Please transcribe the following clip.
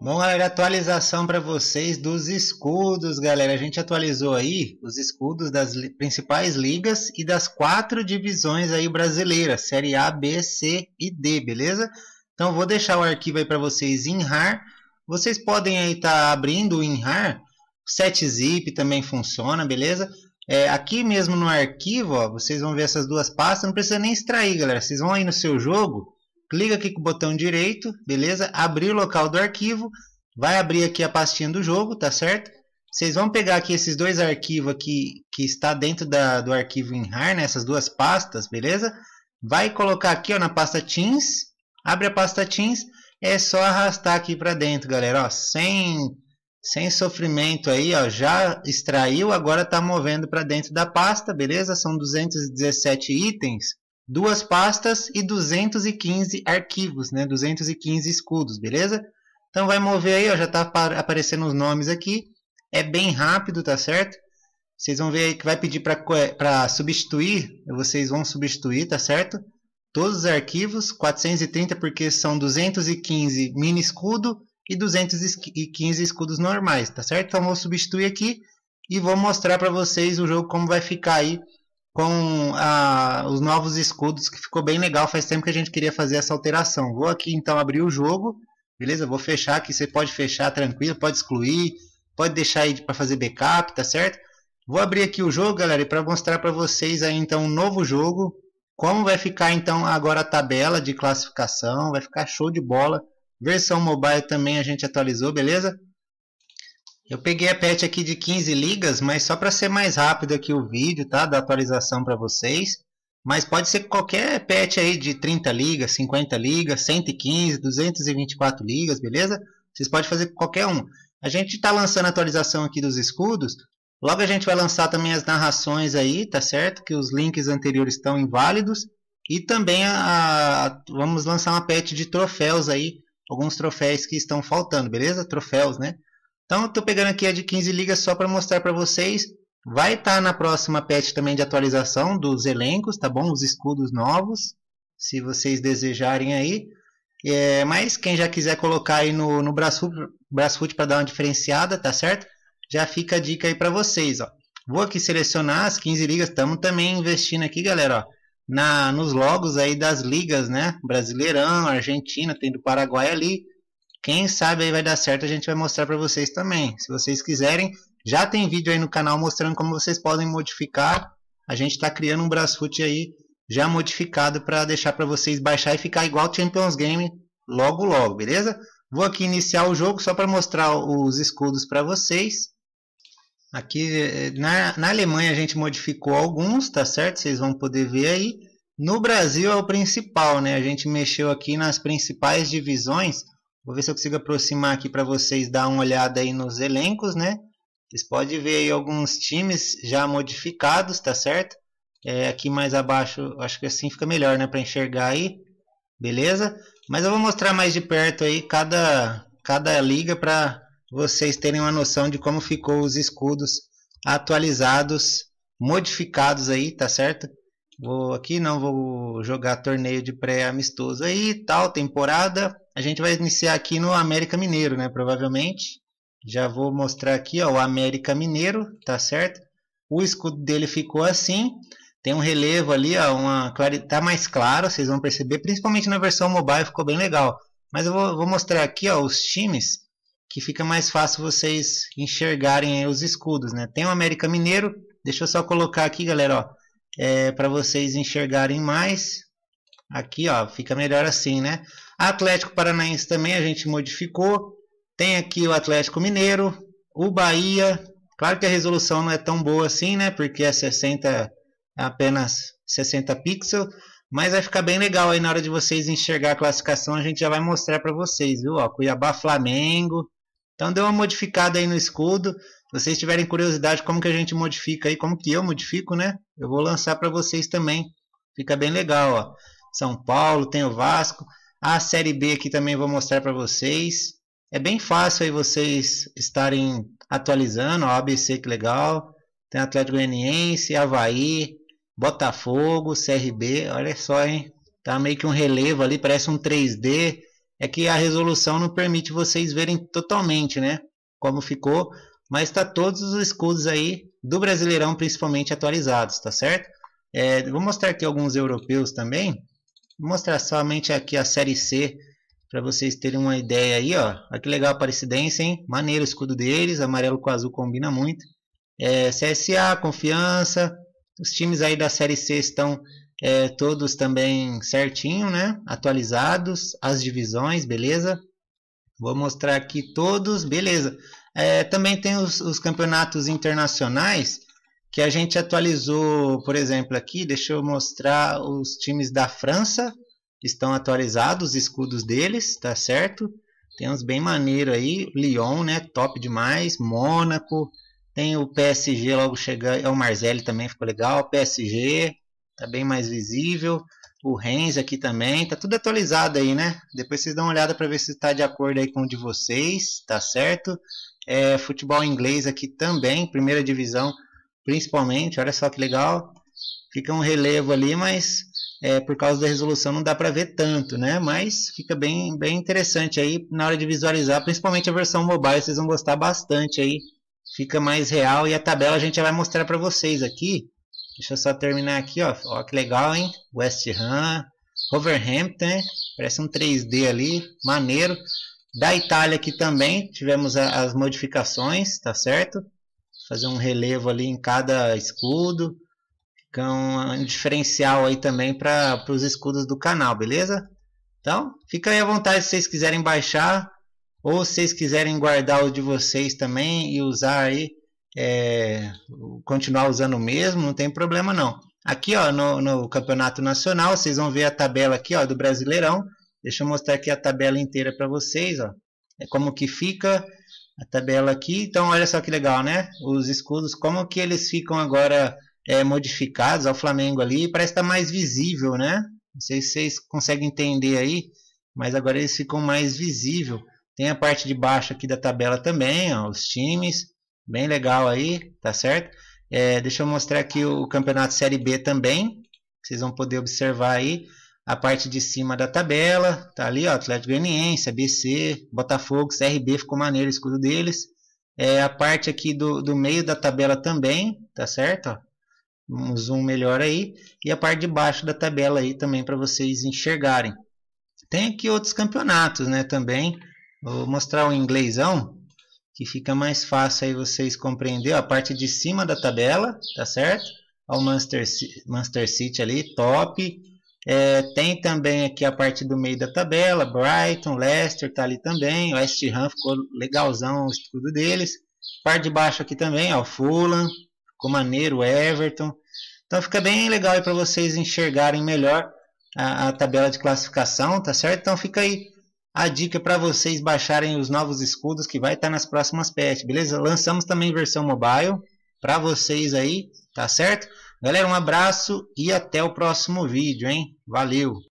Bom, galera, atualização para vocês dos escudos, galera. A gente atualizou aí os escudos das li principais ligas e das quatro divisões aí brasileiras, Série A, B, C e D, beleza? Então, vou deixar o arquivo aí para vocês em RAR. Vocês podem aí estar tá abrindo o RAR. 7-zip também funciona, beleza? É, aqui mesmo no arquivo, ó, vocês vão ver essas duas pastas, não precisa nem extrair, galera. Vocês vão aí no seu jogo, clica aqui com o botão direito, beleza? Abrir o local do arquivo, vai abrir aqui a pastinha do jogo, tá certo? Vocês vão pegar aqui esses dois arquivos aqui que está dentro da, do arquivo em RAR, né? essas duas pastas, beleza? Vai colocar aqui ó, na pasta Teams, abre a pasta Teams, é só arrastar aqui para dentro, galera, ó, sem, sem sofrimento aí, ó, já extraiu, agora está movendo para dentro da pasta, beleza? São 217 itens, duas pastas e 215 arquivos, né? 215 escudos, beleza? Então vai mover aí, ó, já tá aparecendo os nomes aqui. É bem rápido, tá certo? Vocês vão ver aí que vai pedir para substituir, vocês vão substituir, tá certo? Todos os arquivos, 430 porque são 215 mini escudo e 215 escudos normais, tá certo? Então vou substituir aqui e vou mostrar para vocês o jogo como vai ficar aí com a, os novos escudos, que ficou bem legal. Faz tempo que a gente queria fazer essa alteração. Vou aqui então abrir o jogo, beleza? Vou fechar aqui. Você pode fechar tranquilo, pode excluir, pode deixar aí para fazer backup, tá certo? Vou abrir aqui o jogo, galera, para mostrar para vocês aí então um novo jogo. Como vai ficar então agora a tabela de classificação? Vai ficar show de bola. Versão mobile também a gente atualizou, beleza? Eu peguei a patch aqui de 15 ligas, mas só para ser mais rápido aqui o vídeo, tá? Da atualização para vocês. Mas pode ser qualquer patch aí de 30 ligas, 50 ligas, 115, 224 ligas, beleza? Vocês podem fazer qualquer um. A gente está lançando a atualização aqui dos escudos. Logo a gente vai lançar também as narrações aí, tá certo? Que os links anteriores estão inválidos. E também a, a, vamos lançar uma patch de troféus aí. Alguns troféus que estão faltando, beleza? Troféus, né? Então, estou pegando aqui a de 15 ligas só para mostrar para vocês. Vai estar tá na próxima patch também de atualização dos elencos, tá bom? Os escudos novos, se vocês desejarem aí. É, mas quem já quiser colocar aí no, no Brasfoot para dar uma diferenciada, tá certo? Já fica a dica aí para vocês, ó. Vou aqui selecionar as 15 ligas, estamos também investindo aqui, galera, ó. Na, nos logos aí das ligas, né? Brasileirão, Argentina, tem do Paraguai ali, quem sabe aí vai dar certo, a gente vai mostrar para vocês também. Se vocês quiserem, já tem vídeo aí no canal mostrando como vocês podem modificar. A gente está criando um Brasfoot aí já modificado para deixar para vocês baixar e ficar igual Champions Game logo logo, beleza? Vou aqui iniciar o jogo só para mostrar os escudos para vocês. Aqui na, na Alemanha a gente modificou alguns, tá certo? Vocês vão poder ver aí. No Brasil é o principal, né? A gente mexeu aqui nas principais divisões Vou ver se eu consigo aproximar aqui para vocês dar uma olhada aí nos elencos, né? Vocês podem ver aí alguns times já modificados, tá certo? É, aqui mais abaixo, acho que assim fica melhor, né? Para enxergar aí, beleza? Mas eu vou mostrar mais de perto aí cada, cada liga para vocês terem uma noção de como ficou os escudos atualizados, modificados aí, tá certo? Vou aqui, não vou jogar torneio de pré-amistoso aí, tal, temporada, a gente vai iniciar aqui no América Mineiro, né? Provavelmente. Já vou mostrar aqui, ó, o América Mineiro, tá certo? O escudo dele ficou assim. Tem um relevo ali, ó, uma tá mais claro, vocês vão perceber, principalmente na versão mobile ficou bem legal. Mas eu vou, vou mostrar aqui, ó, os times que fica mais fácil vocês enxergarem os escudos, né? Tem o América Mineiro, deixa eu só colocar aqui, galera, ó, é, para vocês enxergarem mais. Aqui, ó, fica melhor assim, né? Atlético Paranaense também a gente modificou. Tem aqui o Atlético Mineiro, o Bahia. Claro que a resolução não é tão boa assim, né? Porque é 60, é apenas 60 pixels. Mas vai ficar bem legal aí na hora de vocês enxergar a classificação. A gente já vai mostrar para vocês, viu? Ó, Cuiabá, Flamengo. Então deu uma modificada aí no escudo. Se vocês tiverem curiosidade como que a gente modifica aí, como que eu modifico, né? Eu vou lançar para vocês também. Fica bem legal, ó. São Paulo, tem o Vasco. A série B aqui também vou mostrar para vocês. É bem fácil aí vocês estarem atualizando. A ABC que legal. Tem Atlético Goianiense, Havaí, Botafogo, CRB. Olha só, hein? Tá meio que um relevo ali, parece um 3D. É que a resolução não permite vocês verem totalmente, né? Como ficou. Mas tá todos os escudos aí do Brasileirão principalmente atualizados, tá certo? É, vou mostrar aqui alguns europeus também. Vou mostrar somente aqui a série C para vocês terem uma ideia aí, ó. Olha que legal a Aparecidense, hein? Maneiro o escudo deles, amarelo com azul combina muito. É, CSA, Confiança, os times aí da série C estão é, todos também certinho, né? Atualizados, as divisões, beleza? Vou mostrar aqui todos, beleza. É, também tem os, os campeonatos internacionais, que a gente atualizou, por exemplo, aqui, deixa eu mostrar os times da França, estão atualizados, os escudos deles, tá certo? Tem uns bem maneiro aí, Lyon, né, top demais, Mônaco, tem o PSG logo chegando, é o Marzelli também ficou legal, PSG, tá bem mais visível, o Rennes aqui também, tá tudo atualizado aí, né? Depois vocês dão uma olhada para ver se está de acordo aí com o de vocês, tá certo? É, futebol inglês aqui também, primeira divisão principalmente, olha só que legal, fica um relevo ali, mas é, por causa da resolução não dá para ver tanto, né? Mas fica bem, bem interessante aí na hora de visualizar, principalmente a versão mobile, vocês vão gostar bastante aí, fica mais real e a tabela a gente já vai mostrar para vocês aqui. Deixa eu só terminar aqui, ó, ó que legal, hein? West Ham, Overhampton, parece um 3D ali, maneiro. Da Itália aqui também tivemos a, as modificações, tá certo? fazer um relevo ali em cada escudo. Fica um, um diferencial aí também para os escudos do canal, beleza? Então, fica aí à vontade se vocês quiserem baixar ou se vocês quiserem guardar o de vocês também e usar aí, é, continuar usando o mesmo, não tem problema não. Aqui ó, no, no Campeonato Nacional, vocês vão ver a tabela aqui ó, do Brasileirão. Deixa eu mostrar aqui a tabela inteira para vocês, ó. É como que fica a tabela aqui. Então, olha só que legal, né? Os escudos, como que eles ficam agora é, modificados ao Flamengo ali. Parece estar tá mais visível, né? Não sei se vocês conseguem entender aí, mas agora eles ficam mais visível. Tem a parte de baixo aqui da tabela também, ó, os times. Bem legal aí, tá certo? É, deixa eu mostrar aqui o campeonato Série B também. Vocês vão poder observar aí a parte de cima da tabela, tá ali, ó, Atlético Goianiense, ABC, Botafogo, CRB, ficou maneiro o escudo deles. É, a parte aqui do, do meio da tabela também, tá certo? Ó, um zoom melhor aí. E a parte de baixo da tabela aí também para vocês enxergarem. Tem aqui outros campeonatos, né, também. Vou mostrar o inglêsão, que fica mais fácil aí vocês compreender. Ó, a parte de cima da tabela, tá certo? Ó, o Manchester, Manchester City ali, top. É, tem também aqui a parte do meio da tabela, Brighton, Leicester tá ali também, o West Ham ficou legalzão o estudo deles. Par de baixo aqui também, ó, Fulham, ficou maneiro, Everton. Então fica bem legal para vocês enxergarem melhor a, a, tabela de classificação, tá certo? Então fica aí a dica para vocês baixarem os novos escudos que vai estar tá nas próximas patches, beleza? Lançamos também versão mobile para vocês aí, tá certo? Galera, um abraço e até o próximo vídeo, hein? Valeu!